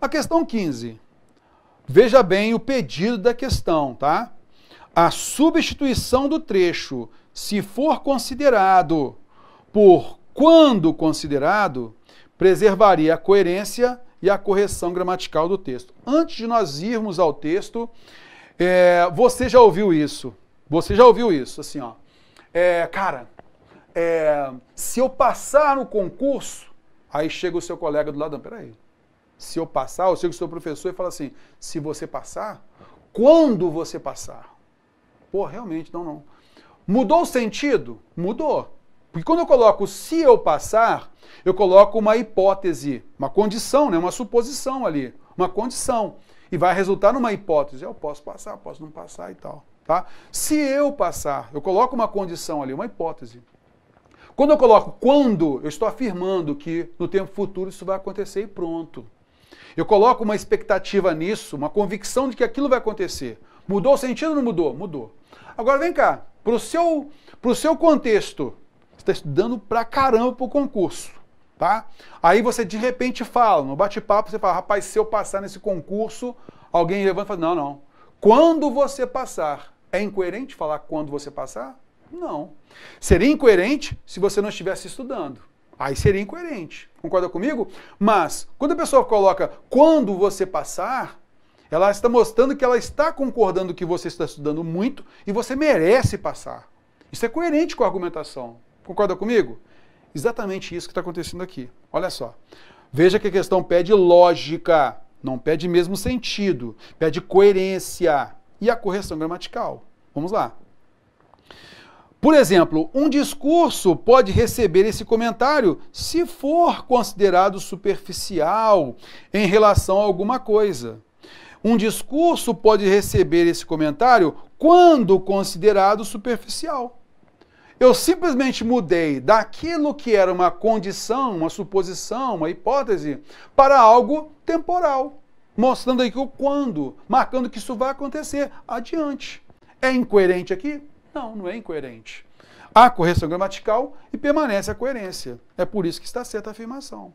A questão 15. Veja bem o pedido da questão, tá? A substituição do trecho, se for considerado por quando considerado, preservaria a coerência e a correção gramatical do texto. Antes de nós irmos ao texto, é, você já ouviu isso? Você já ouviu isso? Assim, ó. É, cara, é, se eu passar no concurso, aí chega o seu colega do lado, peraí, se eu passar, eu sei que sou professor e falo assim, se você passar, quando você passar? Pô, realmente, não, não. Mudou o sentido? Mudou. Porque quando eu coloco se eu passar, eu coloco uma hipótese, uma condição, né? uma suposição ali, uma condição. E vai resultar numa hipótese. Eu posso passar, posso não passar e tal. Tá? Se eu passar, eu coloco uma condição ali, uma hipótese. Quando eu coloco quando, eu estou afirmando que no tempo futuro isso vai acontecer e pronto. Eu coloco uma expectativa nisso, uma convicção de que aquilo vai acontecer. Mudou o sentido ou não mudou? Mudou. Agora vem cá, para o seu, pro seu contexto, você está estudando pra caramba para o concurso, tá? Aí você de repente fala, no bate-papo, você fala, rapaz, se eu passar nesse concurso, alguém levanta e fala, não, não. Quando você passar, é incoerente falar quando você passar? Não. Seria incoerente se você não estivesse estudando. Aí seria incoerente. Concorda comigo? Mas, quando a pessoa coloca quando você passar, ela está mostrando que ela está concordando que você está estudando muito e você merece passar. Isso é coerente com a argumentação. Concorda comigo? Exatamente isso que está acontecendo aqui. Olha só. Veja que a questão pede lógica, não pede mesmo sentido, pede coerência e a correção gramatical. Vamos lá. Por exemplo, um discurso pode receber esse comentário se for considerado superficial em relação a alguma coisa. Um discurso pode receber esse comentário quando considerado superficial. Eu simplesmente mudei daquilo que era uma condição, uma suposição, uma hipótese, para algo temporal, mostrando aqui o quando, marcando que isso vai acontecer adiante. É incoerente aqui? Não, não é incoerente. Há correção gramatical e permanece a coerência. É por isso que está certa a afirmação.